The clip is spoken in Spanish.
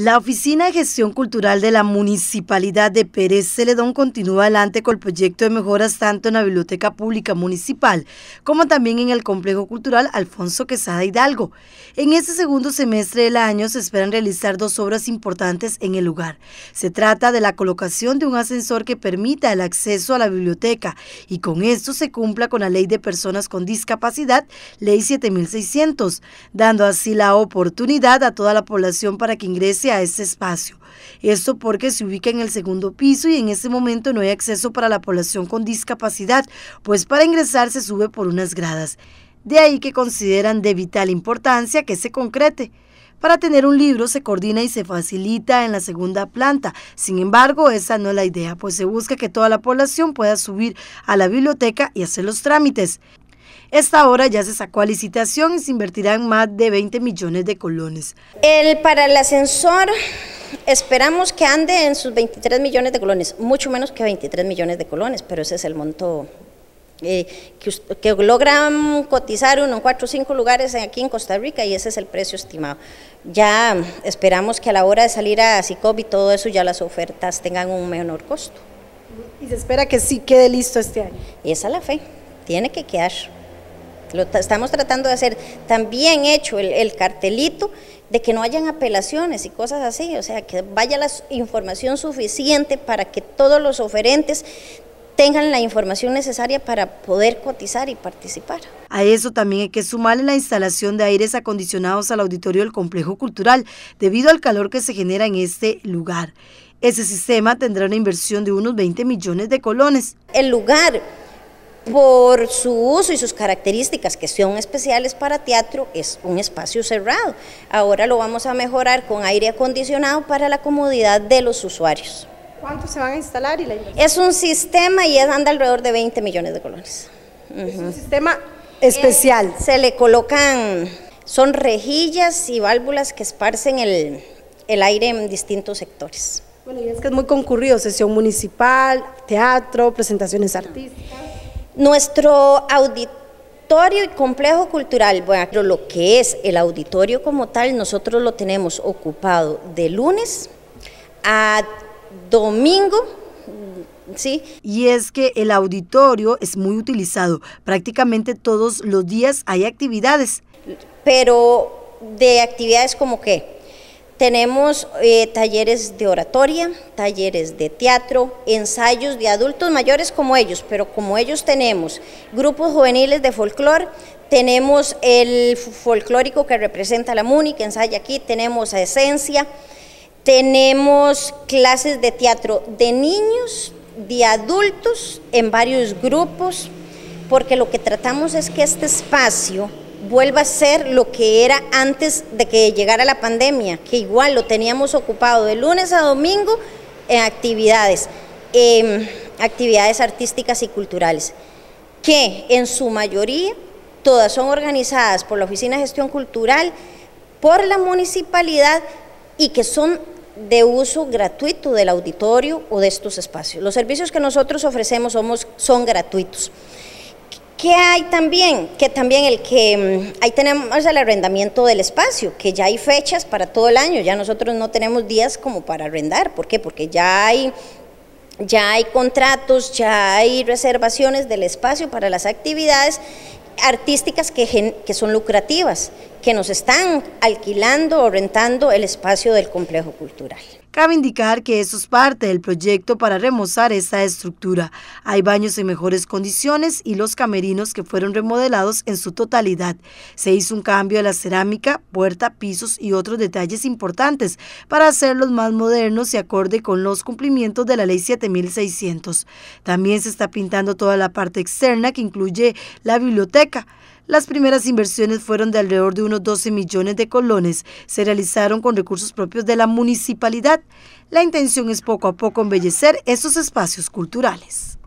La Oficina de Gestión Cultural de la Municipalidad de Pérez Celedón continúa adelante con el proyecto de mejoras tanto en la Biblioteca Pública Municipal como también en el Complejo Cultural Alfonso Quesada Hidalgo. En este segundo semestre del año se esperan realizar dos obras importantes en el lugar. Se trata de la colocación de un ascensor que permita el acceso a la biblioteca y con esto se cumpla con la Ley de Personas con Discapacidad, Ley 7600, dando así la oportunidad a toda la población para que ingrese a este espacio. Esto porque se ubica en el segundo piso y en este momento no hay acceso para la población con discapacidad, pues para ingresar se sube por unas gradas. De ahí que consideran de vital importancia que se concrete. Para tener un libro se coordina y se facilita en la segunda planta. Sin embargo, esa no es la idea, pues se busca que toda la población pueda subir a la biblioteca y hacer los trámites. Esta hora ya se sacó a licitación y se invertirán más de 20 millones de colones. El para el ascensor esperamos que ande en sus 23 millones de colones, mucho menos que 23 millones de colones, pero ese es el monto eh, que, logran cotizar uno en cuatro o cinco lugares aquí en Costa Rica y ese es el precio estimado. Ya esperamos que a la hora de salir a CICOB y todo eso ya las ofertas tengan un menor costo. Y se espera que sí quede listo este año. Y esa es la fe, tiene que quedar estamos tratando de hacer también hecho el, el cartelito de que no hayan apelaciones y cosas así, o sea, que vaya la información suficiente para que todos los oferentes tengan la información necesaria para poder cotizar y participar. A eso también hay que sumarle la instalación de aires acondicionados al auditorio del complejo cultural, debido al calor que se genera en este lugar. Ese sistema tendrá una inversión de unos 20 millones de colones. El lugar por su uso y sus características que son especiales para teatro, es un espacio cerrado. Ahora lo vamos a mejorar con aire acondicionado para la comodidad de los usuarios. ¿Cuántos se van a instalar? es un sistema y anda alrededor de 20 millones de colones. Es un sistema especial. Eh, se le colocan, son rejillas y válvulas que esparcen el, el aire en distintos sectores. Bueno, y es que es muy concurrido, sesión municipal, teatro, presentaciones artísticas. Nuestro auditorio y complejo cultural, bueno, pero lo que es el auditorio como tal, nosotros lo tenemos ocupado de lunes a domingo, Sí. Y es que el auditorio es muy utilizado. Prácticamente todos los días hay actividades. Pero de actividades como qué? Tenemos eh, talleres de oratoria, talleres de teatro, ensayos de adultos mayores como ellos, pero como ellos tenemos grupos juveniles de folclore, tenemos el folclórico que representa la MUNI, que ensaya aquí, tenemos a Esencia, tenemos clases de teatro de niños, de adultos, en varios grupos, porque lo que tratamos es que este espacio vuelva a ser lo que era antes de que llegara la pandemia, que igual lo teníamos ocupado de lunes a domingo en actividades, em, actividades artísticas y culturales, que en su mayoría todas son organizadas por la Oficina de Gestión Cultural, por la municipalidad y que son de uso gratuito del auditorio o de estos espacios. Los servicios que nosotros ofrecemos somos, son gratuitos. ¿Qué hay también? Que también el que mm, ahí tenemos el arrendamiento del espacio, que ya hay fechas para todo el año, ya nosotros no tenemos días como para arrendar, ¿por qué? Porque ya hay ya hay contratos, ya hay reservaciones del espacio para las actividades artísticas que son lucrativas, que nos están alquilando o rentando el espacio del complejo cultural. Cabe indicar que eso es parte del proyecto para remozar esta estructura. Hay baños en mejores condiciones y los camerinos que fueron remodelados en su totalidad. Se hizo un cambio de la cerámica, puerta, pisos y otros detalles importantes para hacerlos más modernos y acorde con los cumplimientos de la Ley 7600. También se está pintando toda la parte externa que incluye la biblioteca. Las primeras inversiones fueron de alrededor de unos 12 millones de colones. Se realizaron con recursos propios de la municipalidad. La intención es poco a poco embellecer esos espacios culturales.